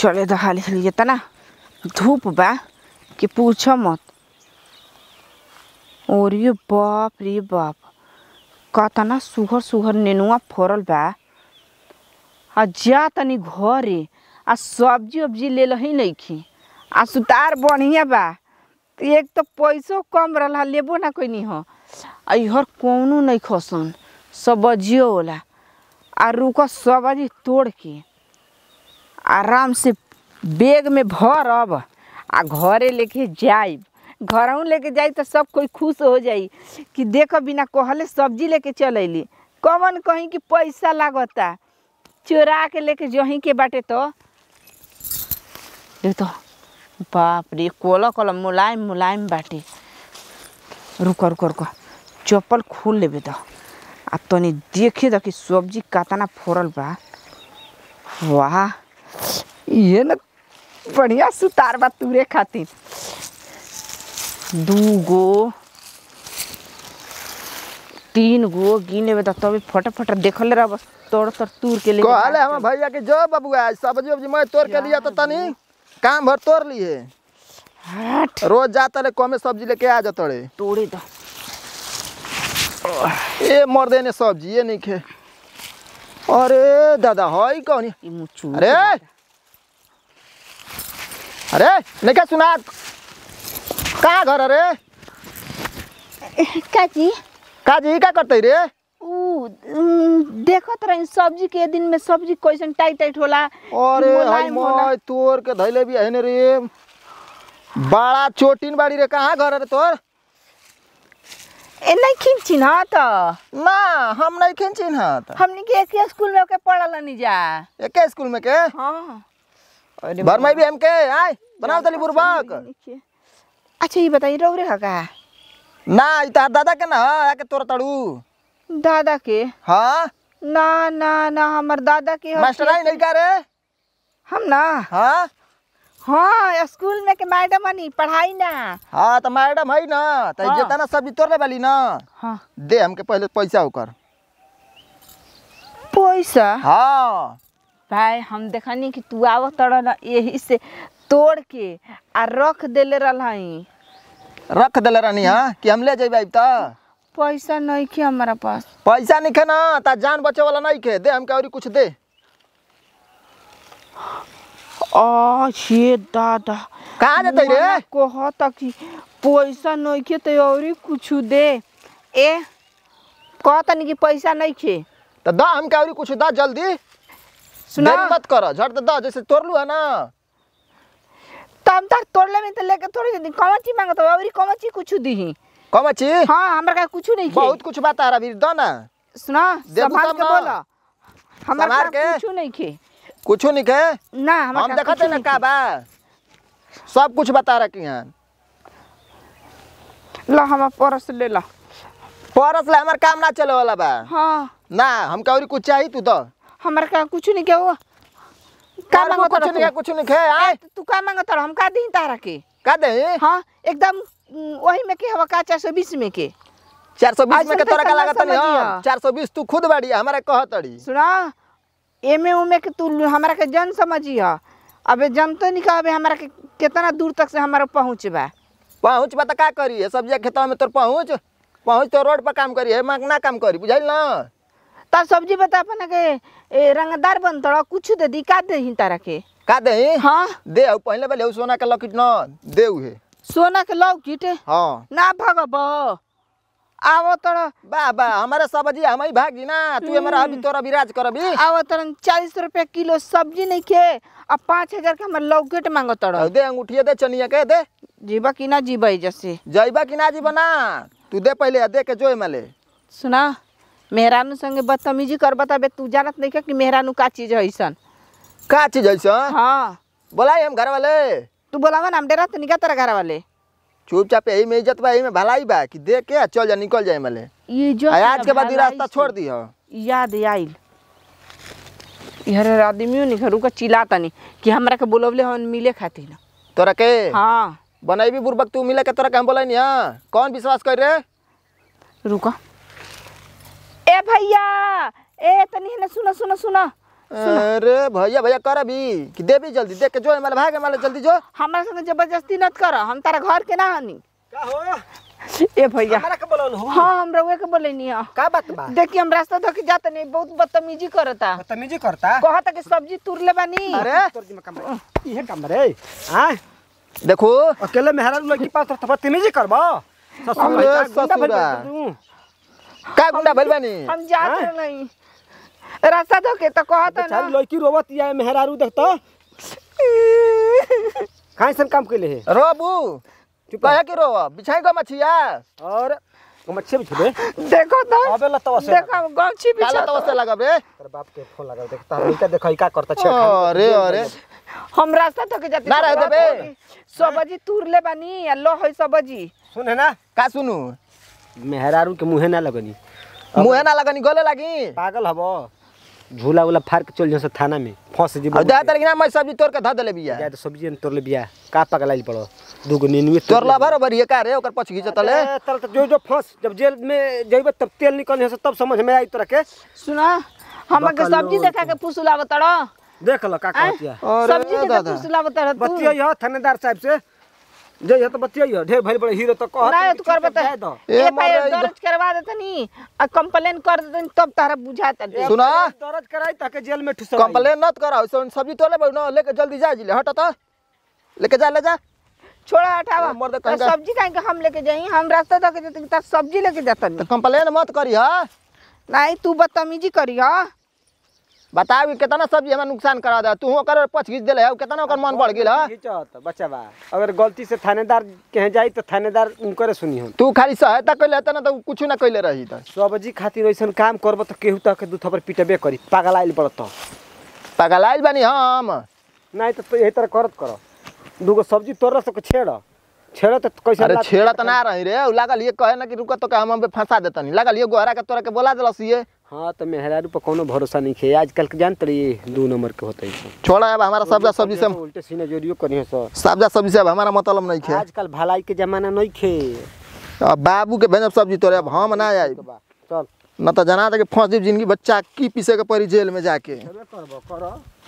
चले दहाली तो हिल इतना धूप बा कि पूछो मत और ये बाप रे बाप कतना सुहर सुहर नेनुआ फरल बा आ जा तनी घरे आ सब्जी उब्जी ले लही नहीं खी आ सुतार बढ़िया बा एक तो पैसो कम रहा लेबो ना कोई नहीं हो अहर कौनू नहीं खसन बजियो वाला आ रुको सब्जी तोड़ के आराम से बैग में भरब आ घरे लेके जाए घर लेके जाए तो सब कोई खुश हो जाए कि देख बिना कहले सब्जी लेके चल अली कौन कहीं कि पैसा लागता चोरा के लेके जहीं के बाटे तो तो बाप रे कोल कोला मुलायम मुलायम बाटे रुको रुको रुको चप्पल खोल ले तो आ तनी देखे कि सब्जी कतना फोरल बा वाह ये न बढ़िया सुतार बा तुरे खातिर दू गो तीन गो गिने में तब फटाफट देख ले रहा बस तोड़ तोड़ तूर के लिए कहले हम भैया के जो बाबू आज सब्जी उब्जी मैं तोड़ के लिया तो तनी काम भर तोड़ लिए रोज जाता रे कमे सब्जी लेके आ जाता रे तोड़े दा ए मर देने सब्जी ये नहीं खे अरे दादा हई कौन अरे अरे लेके सुना का घर अरे काजी काजी का करते रे ऊ देखत रही सब्जी के दिन में सब्जी कैसन टाइट टाइट होला अरे हाय मोय तोर के धैले भी हैन रे बड़ा चोटिन बाड़ी रे कहां घर रे तोर ए नहीं खिंचिन हा त ना हम नहीं खिंचिन हा त हमनी के एक स्कूल में के पढ़ल नहीं जा एक स्कूल में के हां अरे भरमाई भी हम के आय बनाओ तली बुरबक अच्छा, अच्छा ये बताइए रौरे हा का ना ई तार तो दादा के ना आ हाँ, के तोर तड़ू दादा के हां ना ना ना हमर दादा के मास्टर नहीं कर हम ना हां हाँ स्कूल में के मैडम है नहीं पढ़ाई ना हाँ तो मैडम है ना तो हाँ। जितना सब्जी तोड़े वाली ना हाँ। दे हमके पहले पैसा होकर पैसा हाँ भाई हम देखनी कि तू आव तड़ ना यही से तोड़ के आ रख देले रही रख देले रहनी हाँ कि हम ले जेबे तो पैसा नहीं के हमारा पास पैसा नहीं के ना ता जान बचे वाला नहीं के दे हमके और कुछ दे ये दादा कहा देते रे कह तक पैसा नहीं खे तो और कुछ दे ए कहतनी कि पैसा नहीं खे तो दा हमके और कुछ दा जल्दी सुना मत कर झट दा जैसे तोड़ लू है ना तम तक तोड़ले में तो लेके थोड़ी दिन कौन चीज मांगत और कौन चीज कुछ दी कौन चीज हां हमरा का कुछ नहीं बहुत कुछ बता रहा वीर दो ना सुना संभाल के बोला हमरा का कुछ नहीं खे कुछ नहीं कहे ना हम हम देखते ना का बा सब कुछ बता रखी हैं ला हम परस ले ला परस ले हमर काम ना चले वाला बा हां ना हम का और कुछ चाहिए तू तो हमर का कुछ नहीं क्या हुआ का मांगो तो कुछ नहीं है कुछ नहीं है आए तू का मांगो तो हम का दी तारा के का दे हां एकदम वही में के हवा का 420 में के 420 में के तो तोरा का लागत नहीं हाँ। चार 420 तू खुद बाड़ी हमारा कहतड़ी सुना एमे उमे के तू हमारा के जन समझी हा अबे जनते तो नहीं कहा हमारा के कितना दूर तक से हमारे पहुँच बा पहुँच बा तो का करिए जगह खेतवा में तोर पहुँच पहुँच तो रोड पर काम करिए ना काम करी बुझाइल ना तब सब्जी बता अपन के ए, रंगदार बन तोड़ा कुछ दे दी का दे तारा के का दे हाँ दे पहले पहले सोना के लॉकेट ना दे सोना के लॉकेट हाँ ना भगा बा आवो तोरा बाबा हमारे सब्जी हम ही भागी ना तू हमारा अभी हम्म। तोरा विराज कर अभी आवो तोरन चालीस रुपए किलो सब्जी नहीं के अब पाँच हजार के हमारे लॉकेट मांगो तोरा दे अंगूठिया दे चनिया के दे जीबा कि ना जीबा जैसे जईबा कि ना जीबा ना तू दे पहले दे के जोए मले सुना मेहरानू संगे बदतमीजी कर बताबे तू जानत नहीं क्या कि मेहरानू का चीज है ऐसा का चीज ऐसा हाँ बोला हम घर वाले तू बोलावा ना हम डेरा तो निका तेरा घर वाले चुपचाप यही में इज्जत बा यही में भलाई बा कि देख के चल जा निकल जाए मले आज के बाद रास्ता छोड़ दी याद आइल इहर आदमी नहीं घर का चिल्लाता नहीं कि हमरा के बोलवले हम मिले खाती ना तोरा के हां बनाई भी बुरबक तू मिले के तोरा के हम बोलै नहीं हां कौन विश्वास कर रे रुका ए भैया ए तनी है ना सुना सुना सुना अरे भैया भैया कर अभी कि दे भी जल्दी देख के जो मारे भाग मारे जल्दी जो हमारे संग जबरदस्ती मत कर हम तारा घर के ना हनी का हो ए भैया हमरा के बोलन हो हां हमरा वे के बोलनी है का बात बा देखी हम रास्ता धके जात नहीं बहुत बदतमीजी करता बदतमीजी करता कहत कि सब्जी तुर ले बानी अरे जी में काम कमरे हाँ। इहे रे आ देखो अकेले मेहरा लड़की पास तो बदतमीजी करबो ससुर ससुरा का गुंडा भइल बानी हम जात नहीं रास्ता धोके तो कह कहत तो ना लड़की रोवत या मेहरारू देख देखत तो। काहे सन काम कइले हे रोबू चुप काहे के रोवा बिछाई गो मछिया और तो मछिया बिछबे देखो तो अबे ल लतवा से देखो गमछी बिछा लतवा तो। से लगाबे अरे बाप के फोन लगाबे देखता हम का देखई का करता छे अरे अरे हम रास्ता तक जाते ना रह देबे सो बजी तूर ले बानी या लो होई सो बजी सुने ना का सुनू मेहरारू के मुहे ना लगनी मुहे ना लगनी गले लागी पागल हबो झूला उला फार के चल जस थाना में फंस जी अब दा तरह मैं सब्जी तोड़ के धा दे बिया जा तो सब्जी ने तोड़ ले बिया का पक लाइल पड़ो दुगो निनवे तोड़ ला भर भरिए का रे ओकर पछ घिच ले तर जो तो जो फंस जब जेल में जइबे तब तेल निकल है तब समझ में आई तोरा के सुना हम के सब्जी देखा के फुसुलावत रहो देख ल का कहतिया सब्जी देखा फुसुलावत रहो बतिया थानेदार साहब से जे यह तो बच्चे ही है ढेर भाई बड़े हीरो तो कह ना तू कर बता ए भाई दर्ज करवा देत नहीं आ कंप्लेन कर देत तब तारा बुझा त सुना दर्ज कराई ताके जेल में ठुसा कंप्लेन न करा सोन सब्जी तोले बउ ना लेके जल्दी जा जिले हट त तो। लेके जा ले जा छोड़ा हटावा मोर दे सब्जी काई के हम लेके जाई हम रास्ता तक जत सब्जी लेके जातनी कंप्लेन मत करी ह नहीं तू बदतमीजी करी ह बताओ कि कितना सब्जी हमें नुकसान करा दे तू कर पछ घीच दिले है कितना ओकर मन बढ़ गेला तो बच्चा बा अगर गलती से थानेदार कह जाए तो थानेदार उनकर सुनी हो तू खाली सहायता कर त ना तो कुछ ना कइले रही त सब्जी खातिर ऐसन काम करब त केहू तक के दू थपर पिटबे करी पागल आइल पड़त पागल आइल बानी हम नहीं तो यही तरह करत करो दूगो सब्जी तोड़ सक छेड़ छेड़ा तो कैसे अरे छेड़ा तो ना रही रे लागल ये कहे ना कि रुका तो के हम हमें फंसा देतनी लागल ये गोहरा के तोरा के बोला देलस ये हाँ तो मेहरारू पर कोनो भरोसा नहीं है आजकल के जान तरी दो नंबर के होते छोड़ा अब हमारा सब्जा सब्जी से तो उल्टे सीने जोड़ियो करी है सर सब्जा सब्जी से अब हमारा मतलब नहीं है आजकल भलाई के जमाना नहीं है अब बाबू के भेजब सब्जी तोरे अब हम ना आए चल न तो जना दे के फंस दी जिंदगी बच्चा की पीसे के परी जेल में जाके करबो करो